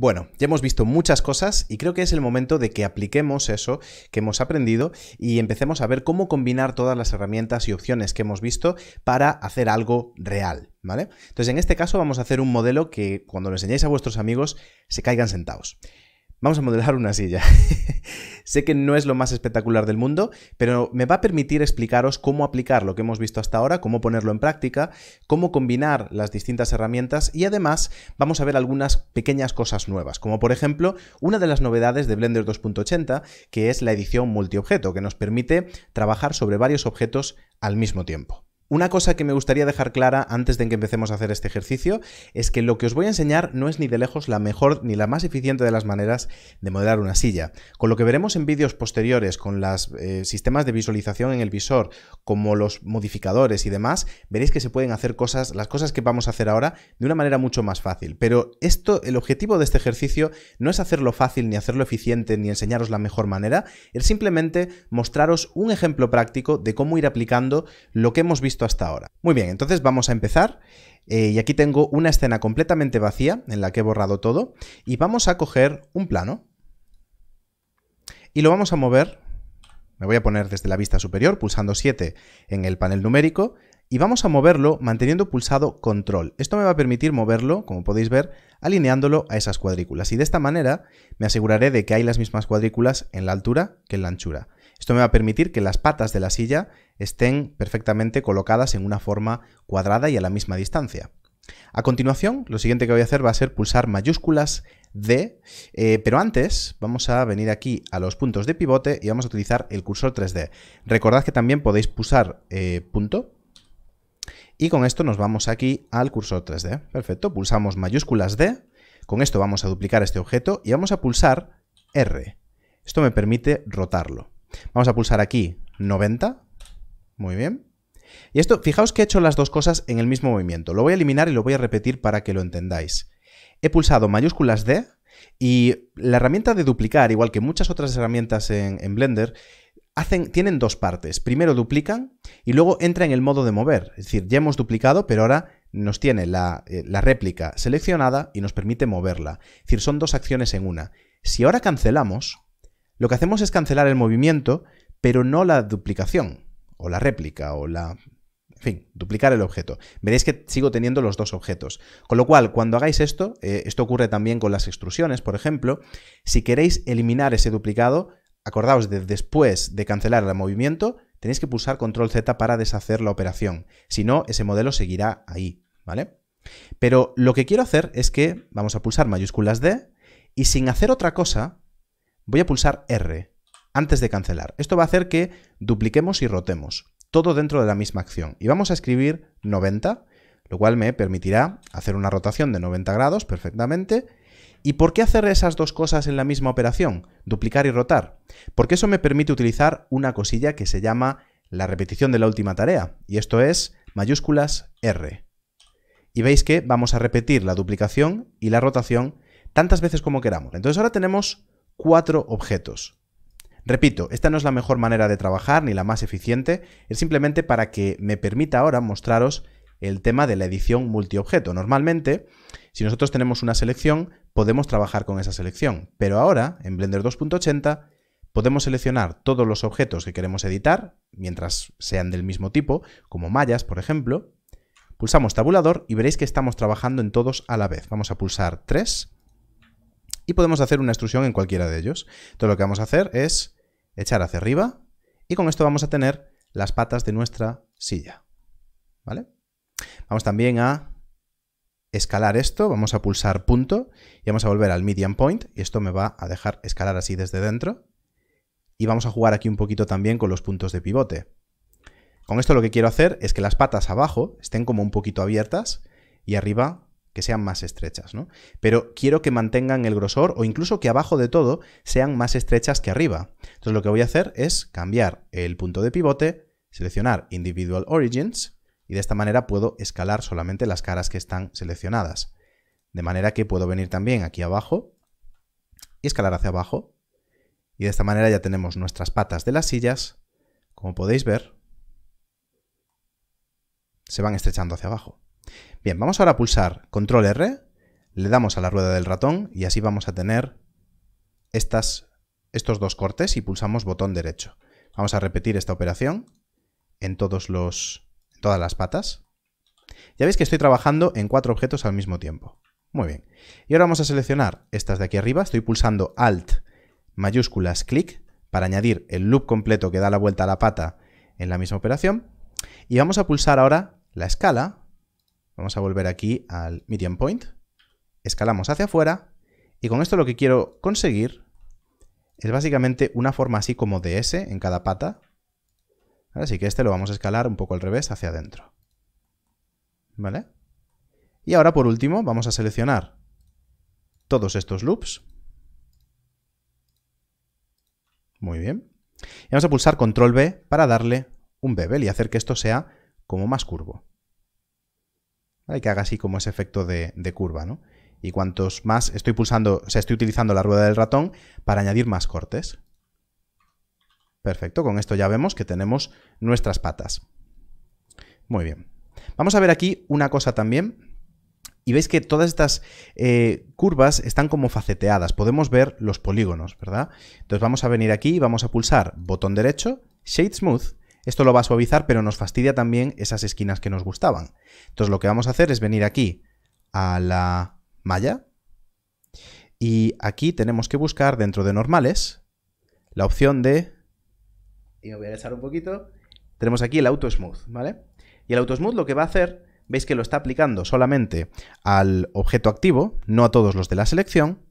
Bueno, ya hemos visto muchas cosas y creo que es el momento de que apliquemos eso que hemos aprendido y empecemos a ver cómo combinar todas las herramientas y opciones que hemos visto para hacer algo real, ¿vale? Entonces, en este caso vamos a hacer un modelo que cuando lo enseñéis a vuestros amigos se caigan sentados. Vamos a modelar una silla. sé que no es lo más espectacular del mundo, pero me va a permitir explicaros cómo aplicar lo que hemos visto hasta ahora, cómo ponerlo en práctica, cómo combinar las distintas herramientas y además vamos a ver algunas pequeñas cosas nuevas, como por ejemplo una de las novedades de Blender 2.80, que es la edición multiobjeto, que nos permite trabajar sobre varios objetos al mismo tiempo. Una cosa que me gustaría dejar clara antes de que empecemos a hacer este ejercicio es que lo que os voy a enseñar no es ni de lejos la mejor ni la más eficiente de las maneras de modelar una silla. Con lo que veremos en vídeos posteriores, con los eh, sistemas de visualización en el visor, como los modificadores y demás, veréis que se pueden hacer cosas, las cosas que vamos a hacer ahora, de una manera mucho más fácil. Pero esto, el objetivo de este ejercicio no es hacerlo fácil, ni hacerlo eficiente, ni enseñaros la mejor manera, es simplemente mostraros un ejemplo práctico de cómo ir aplicando lo que hemos visto hasta ahora. Muy bien, entonces vamos a empezar. Eh, y aquí tengo una escena completamente vacía en la que he borrado todo. Y vamos a coger un plano. Y lo vamos a mover. Me voy a poner desde la vista superior, pulsando 7 en el panel numérico. Y vamos a moverlo manteniendo pulsado control. Esto me va a permitir moverlo, como podéis ver, alineándolo a esas cuadrículas. Y de esta manera me aseguraré de que hay las mismas cuadrículas en la altura que en la anchura. Esto me va a permitir que las patas de la silla estén perfectamente colocadas en una forma cuadrada y a la misma distancia. A continuación, lo siguiente que voy a hacer va a ser pulsar mayúsculas D, eh, pero antes vamos a venir aquí a los puntos de pivote y vamos a utilizar el cursor 3D. Recordad que también podéis pulsar eh, punto y con esto nos vamos aquí al cursor 3D. Perfecto, pulsamos mayúsculas D, con esto vamos a duplicar este objeto y vamos a pulsar R. Esto me permite rotarlo. Vamos a pulsar aquí 90 muy bien. Y esto, fijaos que he hecho las dos cosas en el mismo movimiento. Lo voy a eliminar y lo voy a repetir para que lo entendáis. He pulsado mayúsculas D y la herramienta de duplicar, igual que muchas otras herramientas en, Blender, hacen, tienen dos partes. Primero duplican y luego entra en el modo de mover. Es decir, ya hemos duplicado, pero ahora nos tiene la, eh, la réplica seleccionada y nos permite moverla. Es decir, son dos acciones en una. Si ahora cancelamos, lo que hacemos es cancelar el movimiento, pero no la duplicación o la réplica, o la... En fin, duplicar el objeto. Veréis que sigo teniendo los dos objetos. Con lo cual, cuando hagáis esto, eh, esto ocurre también con las extrusiones, por ejemplo, si queréis eliminar ese duplicado, acordaos de después de cancelar el movimiento, tenéis que pulsar control Z para deshacer la operación. Si no, ese modelo seguirá ahí, ¿vale? Pero lo que quiero hacer es que vamos a pulsar mayúsculas D y sin hacer otra cosa, voy a pulsar R antes de cancelar. Esto va a hacer que dupliquemos y rotemos, todo dentro de la misma acción. Y vamos a escribir 90, lo cual me permitirá hacer una rotación de 90 grados perfectamente. ¿Y por qué hacer esas dos cosas en la misma operación? Duplicar y rotar. Porque eso me permite utilizar una cosilla que se llama la repetición de la última tarea, y esto es mayúsculas R. Y veis que vamos a repetir la duplicación y la rotación tantas veces como queramos. Entonces ahora tenemos cuatro objetos. Repito, esta no es la mejor manera de trabajar ni la más eficiente, es simplemente para que me permita ahora mostraros el tema de la edición multiobjeto. Normalmente, si nosotros tenemos una selección, podemos trabajar con esa selección, pero ahora, en Blender 2.80, podemos seleccionar todos los objetos que queremos editar, mientras sean del mismo tipo, como mallas, por ejemplo. Pulsamos tabulador y veréis que estamos trabajando en todos a la vez. Vamos a pulsar 3 y podemos hacer una extrusión en cualquiera de ellos. Entonces lo que vamos a hacer es echar hacia arriba y con esto vamos a tener las patas de nuestra silla. ¿Vale? Vamos también a escalar esto, vamos a pulsar punto y vamos a volver al median point y esto me va a dejar escalar así desde dentro. Y vamos a jugar aquí un poquito también con los puntos de pivote. Con esto lo que quiero hacer es que las patas abajo estén como un poquito abiertas y arriba que sean más estrechas, ¿no? Pero quiero que mantengan el grosor o incluso que abajo de todo sean más estrechas que arriba. Entonces lo que voy a hacer es cambiar el punto de pivote, seleccionar Individual Origins y de esta manera puedo escalar solamente las caras que están seleccionadas. De manera que puedo venir también aquí abajo y escalar hacia abajo. Y de esta manera ya tenemos nuestras patas de las sillas, como podéis ver, se van estrechando hacia abajo. Bien, vamos ahora a pulsar control R, le damos a la rueda del ratón y así vamos a tener estos dos cortes y pulsamos botón derecho. Vamos a repetir esta operación en, todos los, en todas las patas. Ya veis que estoy trabajando en cuatro objetos al mismo tiempo. Muy bien. Y ahora vamos a seleccionar estas de aquí arriba. Estoy pulsando Alt, mayúsculas, clic, para añadir el loop completo que da la vuelta a la pata en la misma operación. Y vamos a pulsar ahora la escala Vamos a volver aquí al medium point. Escalamos hacia afuera. Y con esto lo que quiero conseguir es básicamente una forma así como de S en cada pata. Así que este lo vamos a escalar un poco al revés hacia adentro. ¿Vale? Y ahora por último vamos a seleccionar todos estos loops. Muy bien. Y vamos a pulsar control B para darle un bevel y hacer que esto sea como más curvo. Hay que haga así como ese efecto de, curva, ¿no? Y cuantos más estoy pulsando, o sea, estoy utilizando la rueda del ratón para añadir más cortes. Perfecto, con esto ya vemos que tenemos nuestras patas. Muy bien. Vamos a ver aquí una cosa también, y veis que todas estas eh, curvas están como faceteadas, podemos ver los polígonos, ¿verdad? Entonces vamos a venir aquí y vamos a pulsar botón derecho, Shade Smooth, esto lo va a suavizar, pero nos fastidia también esas esquinas que nos gustaban. Entonces lo que vamos a hacer es venir aquí a la malla y aquí tenemos que buscar dentro de normales la opción de... Y me voy a echar un poquito. Tenemos aquí el auto smooth, ¿vale? Y el auto smooth lo que va a hacer, veis que lo está aplicando solamente al objeto activo, no a todos los de la selección,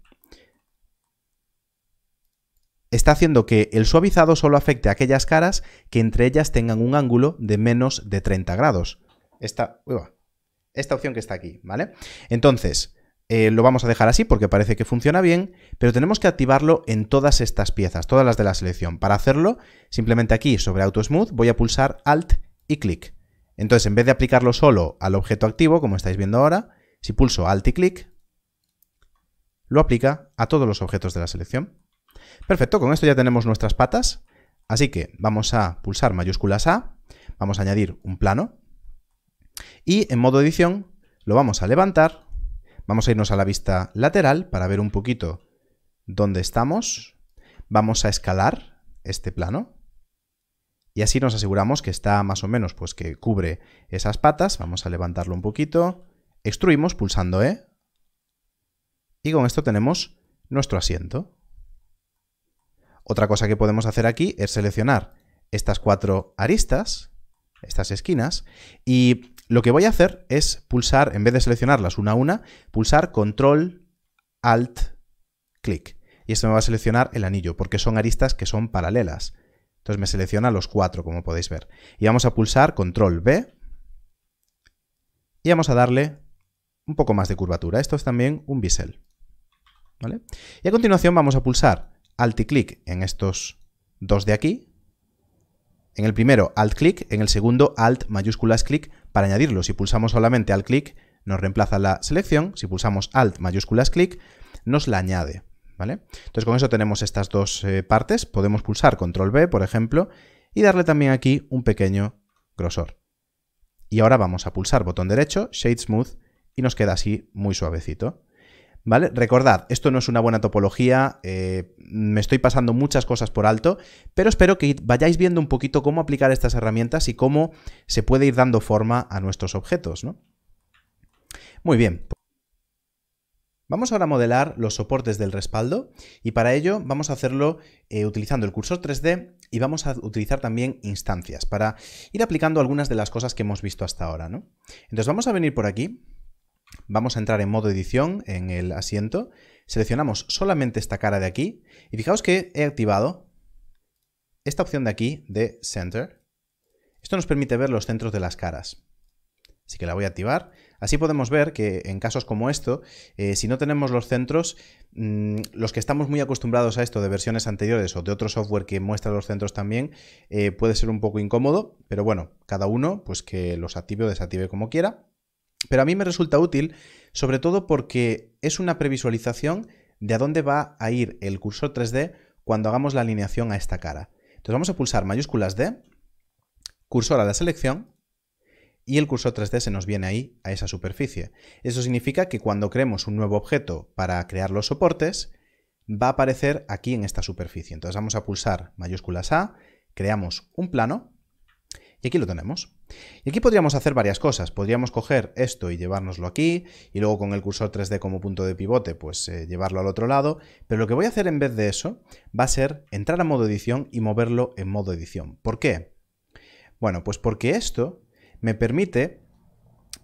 está haciendo que el suavizado solo afecte a aquellas caras que entre ellas tengan un ángulo de menos de 30 grados. Esta, esta opción que está aquí, ¿vale? Entonces, eh, lo vamos a dejar así porque parece que funciona bien, pero tenemos que activarlo en todas estas piezas, todas las de la selección. Para hacerlo, simplemente aquí sobre Auto Smooth voy a pulsar Alt y clic. Entonces, en vez de aplicarlo solo al objeto activo, como estáis viendo ahora, si pulso Alt y clic, lo aplica a todos los objetos de la selección. Perfecto, con esto ya tenemos nuestras patas. Así que vamos a pulsar mayúsculas A, vamos a añadir un plano y en modo edición lo vamos a levantar. Vamos a irnos a la vista lateral para ver un poquito dónde estamos. Vamos a escalar este plano y así nos aseguramos que está más o menos pues que cubre esas patas. Vamos a levantarlo un poquito, extruimos pulsando E y con esto tenemos nuestro asiento. Otra cosa que podemos hacer aquí es seleccionar estas cuatro aristas, estas esquinas, y lo que voy a hacer es pulsar, en vez de seleccionarlas una a una, pulsar control, alt, clic. Y esto me va a seleccionar el anillo, porque son aristas que son paralelas. Entonces me selecciona los cuatro, como podéis ver. Y vamos a pulsar control B, y vamos a darle un poco más de curvatura. Esto es también un bisel. ¿vale? Y a continuación vamos a pulsar alt y clic en estos dos de aquí. En el primero alt clic, en el segundo alt mayúsculas clic para añadirlo. Si pulsamos solamente alt clic nos reemplaza la selección, si pulsamos alt mayúsculas clic nos la añade. ¿vale? Entonces con eso tenemos estas dos eh, partes, podemos pulsar control B por ejemplo y darle también aquí un pequeño grosor. Y ahora vamos a pulsar botón derecho, Shade Smooth y nos queda así muy suavecito. Recordad, esto no es una buena topología, eh, me estoy pasando muchas cosas por alto, pero espero que vayáis viendo un poquito cómo aplicar estas herramientas y cómo se puede ir dando forma a nuestros objetos, ¿no? Muy bien. Pues vamos ahora a modelar los soportes del respaldo y para ello vamos a hacerlo eh, utilizando el cursor 3D y vamos a utilizar también instancias para ir aplicando algunas de las cosas que hemos visto hasta ahora, ¿no? Entonces vamos a venir por aquí Vamos a entrar en modo edición en el asiento. Seleccionamos solamente esta cara de aquí y fijaos que he activado esta opción de aquí de Center. Esto nos permite ver los centros de las caras. Así que la voy a activar. Así podemos ver que en casos como esto, eh, si no tenemos los centros, mm, los que estamos muy acostumbrados a esto de versiones anteriores o de otro software que muestra los centros también, eh, puede ser un poco incómodo, pero bueno, cada uno pues que los active o desactive como quiera. Pero a mí me resulta útil, sobre todo porque es una previsualización de a dónde va a ir el cursor 3D cuando hagamos la alineación a esta cara. Entonces vamos a pulsar mayúsculas D, cursor a la selección y el cursor 3D se nos viene ahí a esa superficie. Eso significa que cuando creemos un nuevo objeto para crear los soportes, va a aparecer aquí en esta superficie. Entonces vamos a pulsar mayúsculas A, creamos un plano y aquí lo tenemos. Y aquí podríamos hacer varias cosas. Podríamos coger esto y llevárnoslo aquí, y luego con el cursor 3D como punto de pivote, pues eh, llevarlo al otro lado. Pero lo que voy a hacer en vez de eso va a ser entrar a modo edición y moverlo en modo edición. ¿Por qué? Bueno, pues porque esto me permite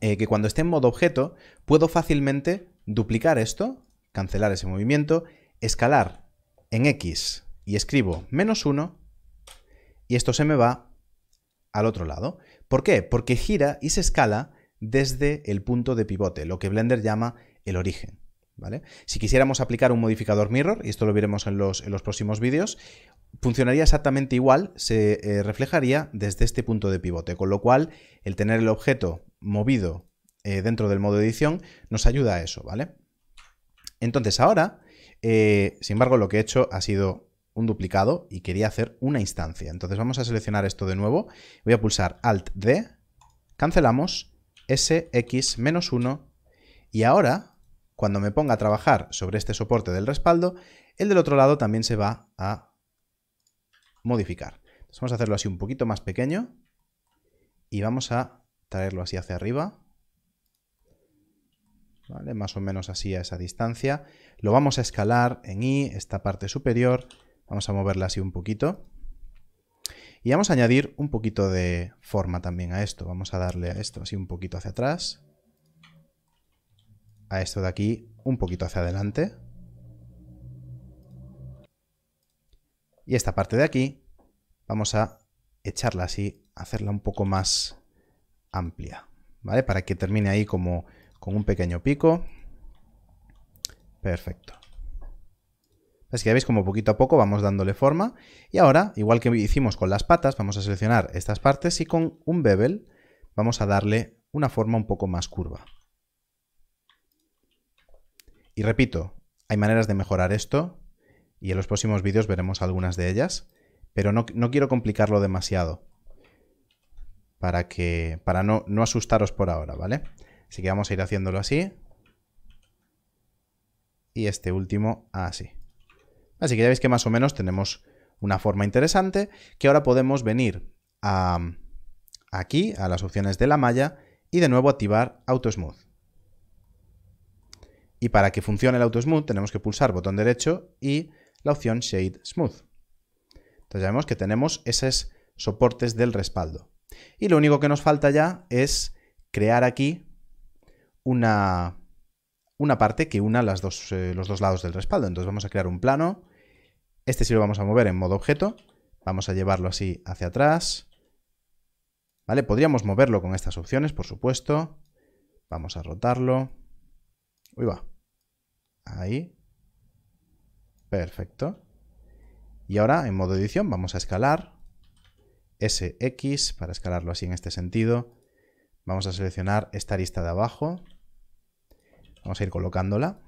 eh, que cuando esté en modo objeto, puedo fácilmente duplicar esto, cancelar ese movimiento, escalar en X y escribo menos 1, y esto se me va al otro lado. ¿Por qué? Porque gira y se escala desde el punto de pivote, lo que Blender llama el origen. ¿vale? Si quisiéramos aplicar un modificador mirror, y esto lo veremos en los, próximos vídeos, funcionaría exactamente igual, se eh, reflejaría desde este punto de pivote, con lo cual el tener el objeto movido eh, dentro del modo edición nos ayuda a eso, ¿vale? Entonces ahora, eh, sin embargo, lo que he hecho ha sido un duplicado y quería hacer una instancia. Entonces vamos a seleccionar esto de nuevo. Voy a pulsar Alt-D, cancelamos, SX-1 y ahora, cuando me ponga a trabajar sobre este soporte del respaldo, el del otro lado también se va a modificar. vamos a hacerlo así un poquito más pequeño y vamos a traerlo así hacia arriba. ¿Vale? Más o menos así a esa distancia. Lo vamos a escalar en Y, esta parte superior, Vamos a moverla así un poquito. Y vamos a añadir un poquito de forma también a esto. Vamos a darle a esto así un poquito hacia atrás. A esto de aquí un poquito hacia adelante. Y esta parte de aquí vamos a echarla así, hacerla un poco más amplia, ¿vale? Para que termine ahí como con un pequeño pico. Perfecto. Así que ya veis como poquito a poco vamos dándole forma. Y ahora, igual que hicimos con las patas, vamos a seleccionar estas partes y con un bevel vamos a darle una forma un poco más curva. Y repito, hay maneras de mejorar esto y en los próximos vídeos veremos algunas de ellas, pero no, no quiero complicarlo demasiado para, que, para no, no asustaros por ahora, ¿vale? Así que vamos a ir haciéndolo así y este último así. Así que ya veis que más o menos tenemos una forma interesante que ahora podemos venir aquí a las opciones de la malla y de nuevo activar Auto Smooth. Y para que funcione el Auto Smooth tenemos que pulsar botón derecho y la opción Shade Smooth. Entonces ya vemos que tenemos esos soportes del respaldo. Y lo único que nos falta ya es crear aquí una, una parte que una las dos, eh, los dos lados del respaldo. Entonces vamos a crear un plano. Este sí lo vamos a mover en modo objeto. Vamos a llevarlo así hacia atrás. ¿Vale? Podríamos moverlo con estas opciones, por supuesto. Vamos a rotarlo. Uy, va. Ahí. Perfecto. Y ahora, en modo edición, vamos a escalar. SX, para escalarlo así en este sentido. Vamos a seleccionar esta arista de abajo, Vamos a ir colocándola.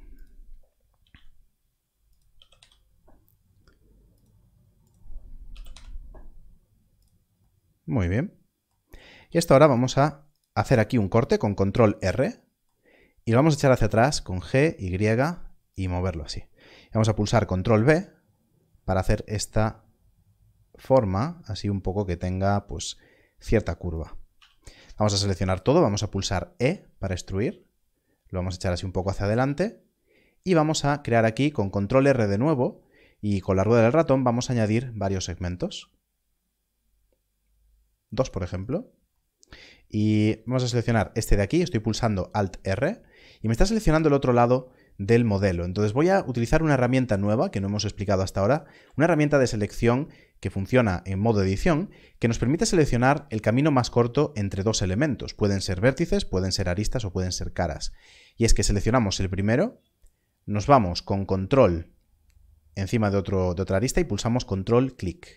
Muy bien. Y esto ahora vamos a hacer aquí un corte con control R y lo vamos a echar hacia atrás con G, Y y moverlo así. Vamos a pulsar control B para hacer esta forma, así un poco que tenga pues cierta curva. Vamos a seleccionar todo, vamos a pulsar E para extruir lo vamos a echar así un poco hacia adelante y vamos a crear aquí con control R de nuevo y con la rueda del ratón vamos a añadir varios segmentos. Dos, por ejemplo. Y vamos a seleccionar este de aquí, estoy pulsando Alt R y me está seleccionando el otro lado del modelo. Entonces voy a utilizar una herramienta nueva que no hemos explicado hasta ahora, una herramienta de selección que funciona en modo edición, que nos permite seleccionar el camino más corto entre dos elementos. Pueden ser vértices, pueden ser aristas o pueden ser caras. Y es que seleccionamos el primero, nos vamos con control encima de, otro, otra arista y pulsamos control clic.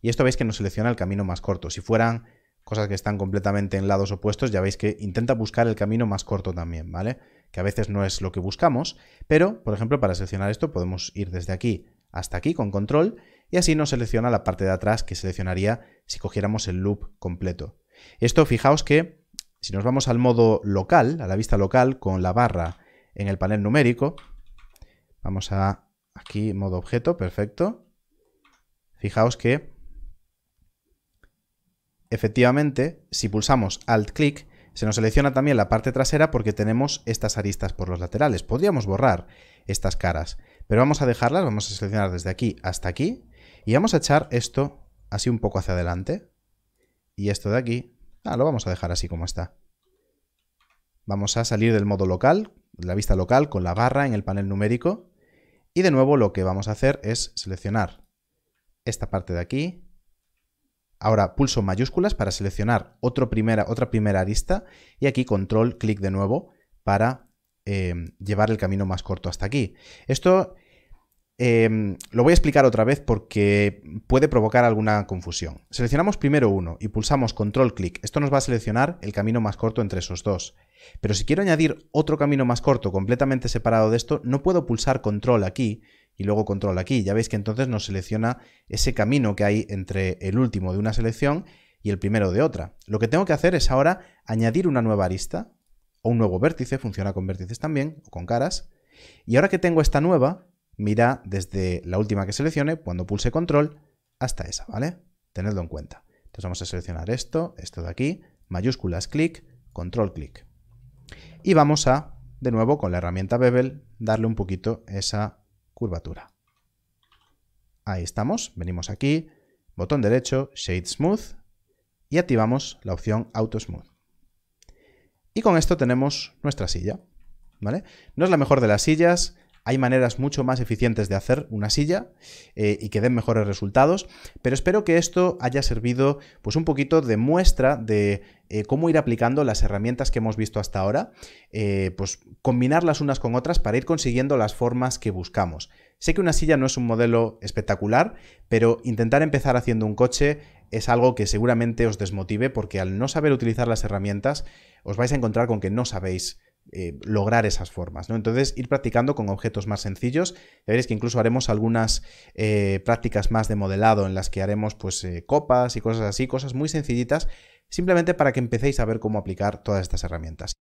Y esto veis que nos selecciona el camino más corto. Si fueran cosas que están completamente en lados opuestos, ya veis que intenta buscar el camino más corto también, ¿vale? que a veces no es lo que buscamos, pero, por ejemplo, para seleccionar esto podemos ir desde aquí hasta aquí con control y así nos selecciona la parte de atrás que seleccionaría si cogiéramos el loop completo. Esto fijaos que si nos vamos al modo local, a la vista local, con la barra en el panel numérico, vamos a aquí modo objeto, perfecto. Fijaos que efectivamente si pulsamos alt click se nos selecciona también la parte trasera porque tenemos estas aristas por los laterales. Podríamos borrar estas caras, pero vamos a dejarlas, vamos a seleccionar desde aquí hasta aquí y vamos a echar esto así un poco hacia adelante y esto de aquí, ah, lo vamos a dejar así como está. Vamos a salir del modo local, la vista local con la barra en el panel numérico y de nuevo lo que vamos a hacer es seleccionar esta parte de aquí Ahora pulso mayúsculas para seleccionar primera, otra primera arista y aquí control clic de nuevo para em, llevar el camino más corto hasta aquí. Esto em, lo voy a explicar otra vez porque puede provocar alguna confusión. Seleccionamos primero uno y pulsamos control clic. Esto nos va a seleccionar el camino más corto entre esos dos. Pero si quiero añadir otro camino más corto completamente separado de esto, no puedo pulsar control aquí, y luego control aquí. Ya veis que entonces nos selecciona ese camino que hay entre el último de una selección y el primero de otra. Lo que tengo que hacer es ahora añadir una nueva arista o un nuevo vértice, funciona con vértices también, o con caras. Y ahora que tengo esta nueva, mira desde la última que seleccione, cuando pulse control, hasta esa, ¿vale? Tenedlo en cuenta. Entonces vamos a seleccionar esto, esto de aquí, mayúsculas clic, control clic. Y vamos a, de nuevo con la herramienta Bevel, darle un poquito esa curvatura. Ahí estamos, venimos aquí, botón derecho, Shade Smooth y activamos la opción Auto Smooth. Y con esto tenemos nuestra silla, ¿vale? No es la mejor de las sillas, hay maneras mucho más eficientes de hacer una silla eh, y que den mejores resultados, pero espero que esto haya servido pues un poquito de muestra de eh, cómo ir aplicando las herramientas que hemos visto hasta ahora, eh, pues combinarlas unas con otras para ir consiguiendo las formas que buscamos. Sé que una silla no es un modelo espectacular, pero intentar empezar haciendo un coche es algo que seguramente os desmotive porque al no saber utilizar las herramientas os vais a encontrar con que no sabéis eh, lograr esas formas. ¿no? Entonces, ir practicando con objetos más sencillos. Ya veréis que incluso haremos algunas prácticas más de modelado en las que haremos pues, copas y cosas así, cosas muy sencillitas simplemente para que empecéis a ver cómo aplicar todas estas herramientas.